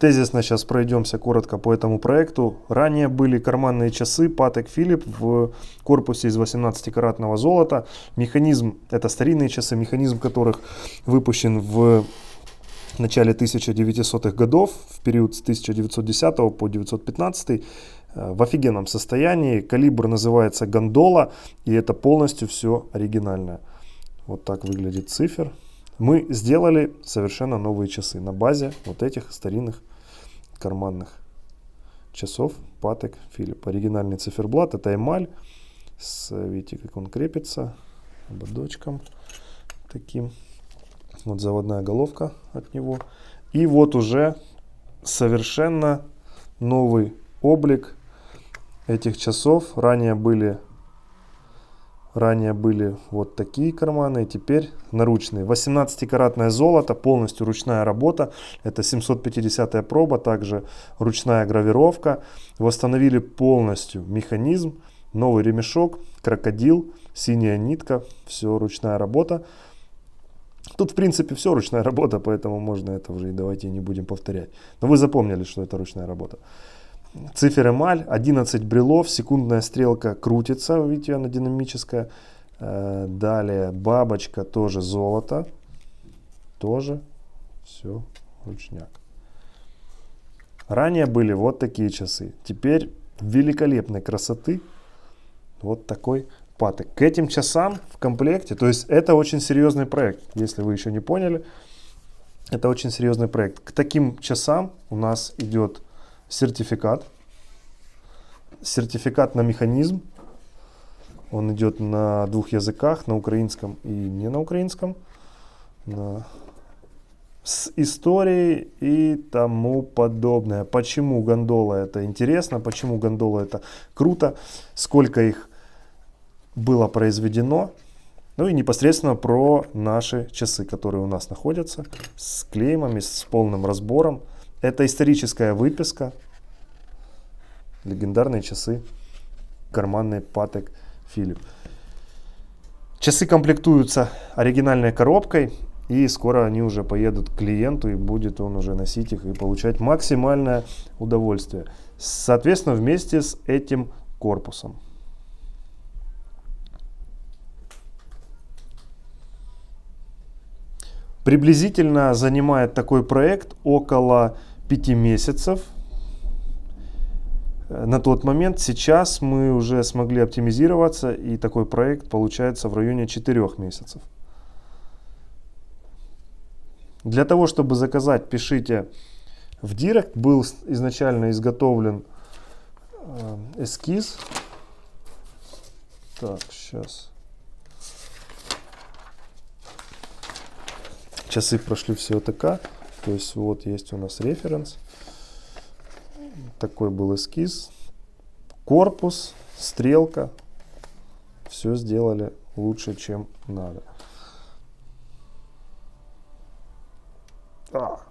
Тезисно сейчас пройдемся коротко по этому проекту. Ранее были карманные часы Patek Philip в корпусе из 18-каратного золота. Механизм, это старинные часы, механизм которых выпущен в в начале 1900-х годов, в период с 1910 по 1915 э, в офигенном состоянии. Калибр называется гондола, и это полностью все оригинальное. Вот так выглядит цифер мы сделали совершенно новые часы на базе вот этих старинных карманных часов Патек Филипп. Оригинальный циферблат, это эмаль, с, видите, как он крепится, ободочком таким. Вот заводная головка от него. И вот уже совершенно новый облик этих часов. Ранее были Ранее были вот такие карманы, и теперь наручные. 18-каратное золото, полностью ручная работа. Это 750-я проба, также ручная гравировка. Восстановили полностью механизм, новый ремешок, крокодил, синяя нитка, все ручная работа. Тут, в принципе, все ручная работа, поэтому можно это уже и давайте не будем повторять. Но вы запомнили, что это ручная работа. Цифер эмаль, 11 брелов, секундная стрелка крутится, вы видите, она динамическая. Э, далее бабочка, тоже золото. Тоже все ручняк. Ранее были вот такие часы. Теперь великолепной красоты вот такой паток. К этим часам в комплекте, то есть это очень серьезный проект, если вы еще не поняли, это очень серьезный проект. К таким часам у нас идет сертификат. Сертификат на механизм. Он идет на двух языках, на украинском и не на украинском. На... С историей и тому подобное. Почему гондола это интересно, почему гондола это круто, сколько их было произведено. Ну и непосредственно про наши часы, которые у нас находятся, с клеймами, с полным разбором. Это историческая выписка, Легендарные часы карманный Патек Филипп. Часы комплектуются оригинальной коробкой, и скоро они уже поедут к клиенту, и будет он уже носить их и получать максимальное удовольствие. Соответственно, вместе с этим корпусом. Приблизительно занимает такой проект около 5 месяцев – Э, на тот момент. Сейчас мы уже смогли оптимизироваться, и такой проект получается в районе 4 месяцев. Для того, чтобы заказать, пишите в Директ. Был изначально изготовлен э, эскиз. Так, сейчас. Часы прошли все ТК. А. То есть вот есть у нас референс. Такой был эскиз. Корпус, стрелка. Все сделали лучше, чем надо. А,